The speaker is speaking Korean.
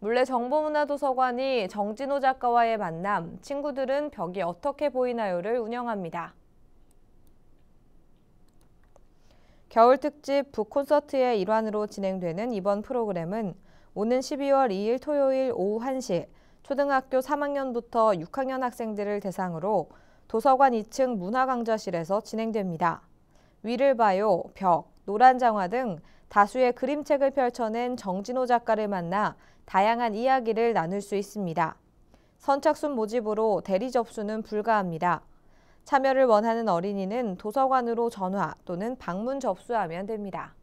물레 정보문화도서관이 정진호 작가와의 만남, 친구들은 벽이 어떻게 보이나요를 운영합니다. 겨울 특집 북 콘서트의 일환으로 진행되는 이번 프로그램은 오는 12월 2일 토요일 오후 1시 초등학교 3학년부터 6학년 학생들을 대상으로 도서관 2층 문화강좌실에서 진행됩니다. 위를 봐요, 벽, 노란 장화 등 다수의 그림책을 펼쳐낸 정진호 작가를 만나 다양한 이야기를 나눌 수 있습니다. 선착순 모집으로 대리 접수는 불가합니다. 참여를 원하는 어린이는 도서관으로 전화 또는 방문 접수하면 됩니다.